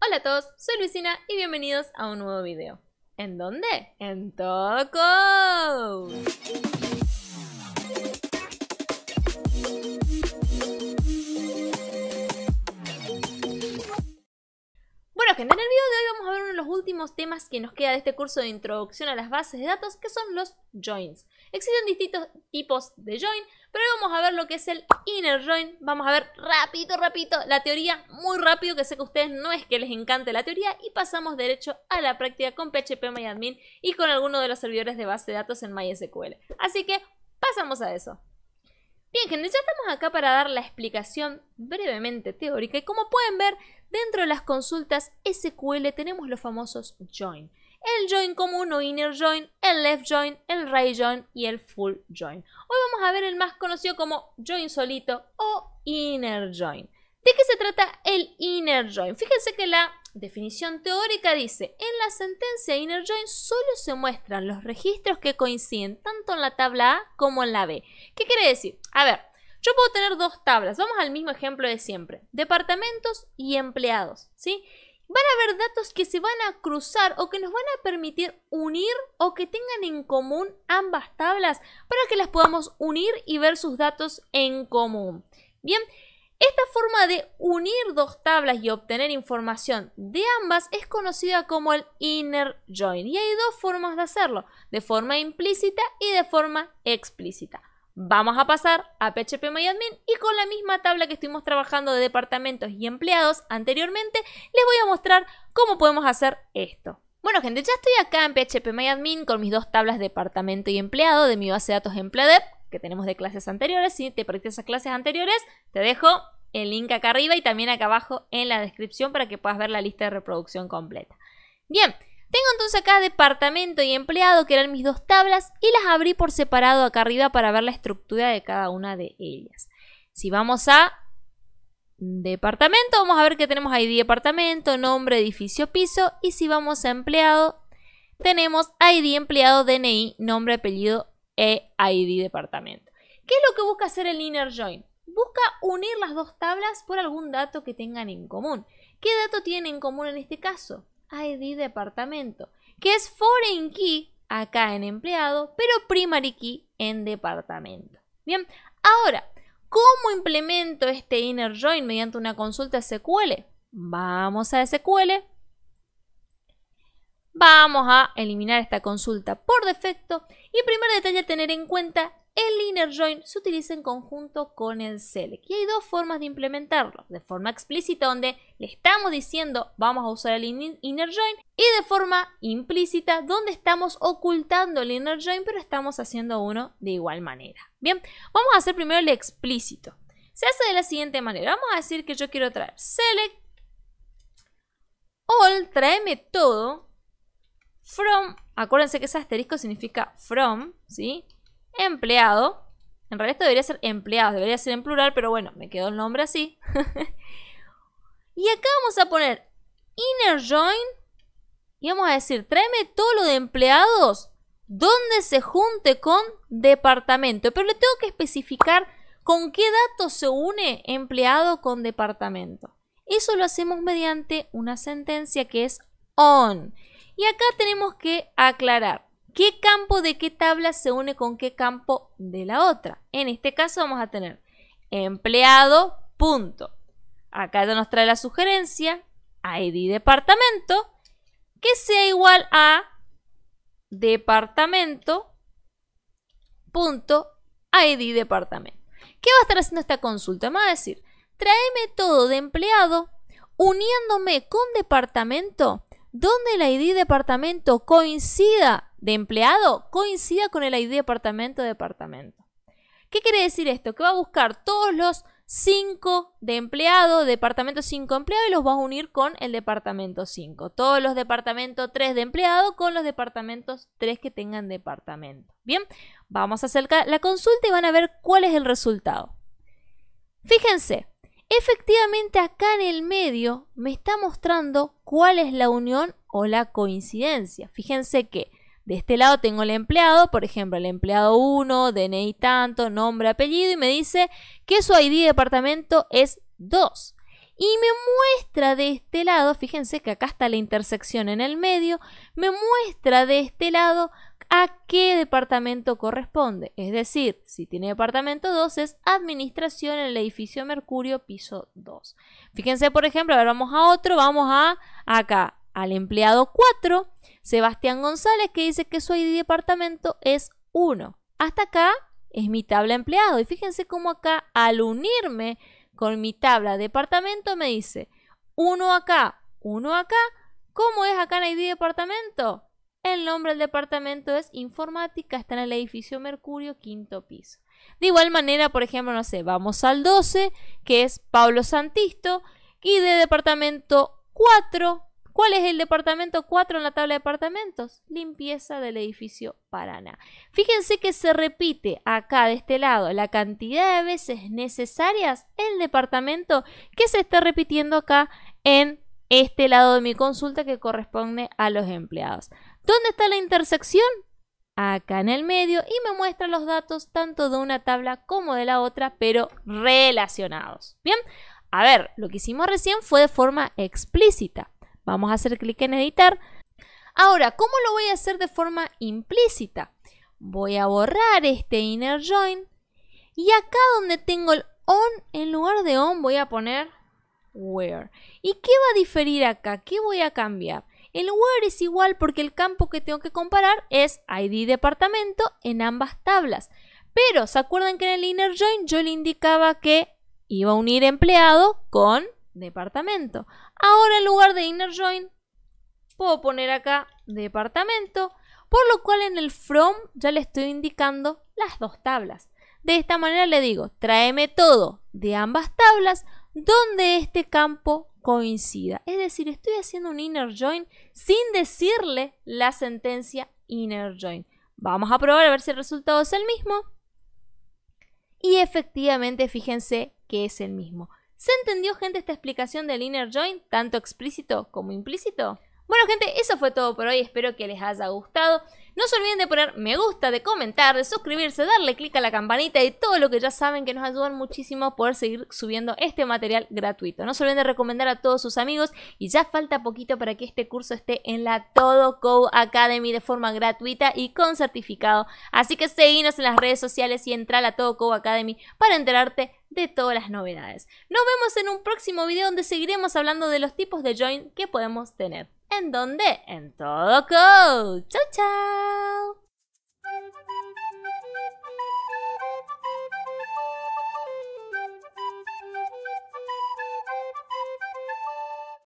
Hola a todos, soy Luisina y bienvenidos a un nuevo video. ¿En dónde? En Toco. En el video de hoy vamos a ver uno de los últimos temas que nos queda de este curso de introducción a las bases de datos, que son los joins. Existen distintos tipos de join, pero hoy vamos a ver lo que es el inner join. Vamos a ver rápido, rápido, la teoría, muy rápido, que sé que a ustedes no es que les encante la teoría, y pasamos derecho a la práctica con PHP MyAdmin y con alguno de los servidores de base de datos en MySQL. Así que pasamos a eso. Bien, gente, ya estamos acá para dar la explicación brevemente teórica y como pueden ver, Dentro de las consultas SQL tenemos los famosos join. El join común o inner join, el left join, el right join y el full join. Hoy vamos a ver el más conocido como join solito o inner join. ¿De qué se trata el inner join? Fíjense que la definición teórica dice, en la sentencia inner join solo se muestran los registros que coinciden tanto en la tabla A como en la B. ¿Qué quiere decir? A ver, yo puedo tener dos tablas, vamos al mismo ejemplo de siempre, departamentos y empleados, ¿sí? Van a haber datos que se van a cruzar o que nos van a permitir unir o que tengan en común ambas tablas para que las podamos unir y ver sus datos en común. Bien, esta forma de unir dos tablas y obtener información de ambas es conocida como el inner join y hay dos formas de hacerlo, de forma implícita y de forma explícita. Vamos a pasar a PHP MyAdmin y con la misma tabla que estuvimos trabajando de departamentos y empleados anteriormente, les voy a mostrar cómo podemos hacer esto. Bueno gente, ya estoy acá en PHP MyAdmin con mis dos tablas departamento y empleado de mi base de datos Empleadep que tenemos de clases anteriores. Si te perdiste esas clases anteriores, te dejo el link acá arriba y también acá abajo en la descripción para que puedas ver la lista de reproducción completa. Bien, tengo entonces acá departamento y empleado, que eran mis dos tablas, y las abrí por separado acá arriba para ver la estructura de cada una de ellas. Si vamos a departamento, vamos a ver que tenemos ID departamento, nombre, edificio, piso, y si vamos a empleado, tenemos ID empleado, DNI, nombre, apellido e ID departamento. ¿Qué es lo que busca hacer el inner join? Busca unir las dos tablas por algún dato que tengan en común. ¿Qué dato tienen en común en este caso? ID departamento, que es foreign key acá en empleado, pero primary key en departamento. Bien, ahora, ¿cómo implemento este inner join mediante una consulta SQL? Vamos a SQL. Vamos a eliminar esta consulta por defecto. Y primer detalle a tener en cuenta el inner join se utiliza en conjunto con el select. Y hay dos formas de implementarlo. De forma explícita donde le estamos diciendo vamos a usar el inner join y de forma implícita donde estamos ocultando el inner join pero estamos haciendo uno de igual manera. Bien, vamos a hacer primero el explícito. Se hace de la siguiente manera. Vamos a decir que yo quiero traer select all, tráeme todo from, acuérdense que ese asterisco significa from, ¿sí? empleado. En realidad esto debería ser empleados, debería ser en plural, pero bueno, me quedó el nombre así. y acá vamos a poner inner join y vamos a decir, tráeme todo lo de empleados donde se junte con departamento. Pero le tengo que especificar con qué datos se une empleado con departamento. Eso lo hacemos mediante una sentencia que es on. Y acá tenemos que aclarar. ¿Qué campo de qué tabla se une con qué campo de la otra? En este caso vamos a tener empleado, punto. Acá nos trae la sugerencia, ID departamento, que sea igual a departamento, punto, ID departamento. ¿Qué va a estar haciendo esta consulta? Me va a decir, tráeme todo de empleado uniéndome con departamento donde el ID departamento coincida de empleado coincida con el ID departamento departamento. ¿Qué quiere decir esto? Que va a buscar todos los 5 de empleado, departamento 5 empleado y los va a unir con el departamento 5. Todos los departamentos 3 de empleado con los departamentos 3 que tengan departamento. Bien, vamos a acercar la consulta y van a ver cuál es el resultado. Fíjense, efectivamente acá en el medio me está mostrando cuál es la unión o la coincidencia. Fíjense que de este lado tengo el empleado, por ejemplo, el empleado 1, DNI tanto, nombre, apellido, y me dice que su ID de departamento es 2. Y me muestra de este lado, fíjense que acá está la intersección en el medio, me muestra de este lado a qué departamento corresponde. Es decir, si tiene departamento 2 es administración en el edificio Mercurio piso 2. Fíjense, por ejemplo, ahora vamos a otro, vamos a acá, al empleado 4, Sebastián González, que dice que su ID de departamento es 1. Hasta acá es mi tabla empleado. Y fíjense cómo acá, al unirme con mi tabla departamento, me dice 1 acá, 1 acá. ¿Cómo es acá en ID departamento? El nombre del departamento es informática, está en el edificio Mercurio, quinto piso. De igual manera, por ejemplo, no sé, vamos al 12, que es Pablo Santisto, y de departamento 4, ¿Cuál es el departamento 4 en la tabla de departamentos? Limpieza del edificio Paraná. Fíjense que se repite acá de este lado la cantidad de veces necesarias el departamento que se está repitiendo acá en este lado de mi consulta que corresponde a los empleados. ¿Dónde está la intersección? acá en el medio y me muestra los datos tanto de una tabla como de la otra, pero relacionados. Bien, a ver, lo que hicimos recién fue de forma explícita. Vamos a hacer clic en editar. Ahora, ¿cómo lo voy a hacer de forma implícita? Voy a borrar este inner join y acá donde tengo el on, en lugar de on voy a poner where. ¿Y qué va a diferir acá? ¿Qué voy a cambiar? El where es igual porque el campo que tengo que comparar es ID departamento en ambas tablas. Pero, ¿se acuerdan que en el inner join yo le indicaba que iba a unir empleado con departamento. Ahora en lugar de inner join puedo poner acá departamento, por lo cual en el from ya le estoy indicando las dos tablas. De esta manera le digo, tráeme todo de ambas tablas donde este campo coincida. Es decir, estoy haciendo un inner join sin decirle la sentencia inner join. Vamos a probar a ver si el resultado es el mismo. Y efectivamente, fíjense que es el mismo. ¿Se entendió, gente, esta explicación del inner joint, tanto explícito como implícito? Bueno, gente, eso fue todo por hoy. Espero que les haya gustado. No se olviden de poner me gusta, de comentar, de suscribirse, darle clic a la campanita y todo lo que ya saben que nos ayudan muchísimo a poder seguir subiendo este material gratuito. No se olviden de recomendar a todos sus amigos y ya falta poquito para que este curso esté en la Todo Academy de forma gratuita y con certificado. Así que seguinos en las redes sociales y entra a la Todo Academy para enterarte de todas las novedades. Nos vemos en un próximo video donde seguiremos hablando de los tipos de join que podemos tener. ¿En dónde? En todo code. ¡Chao, chao!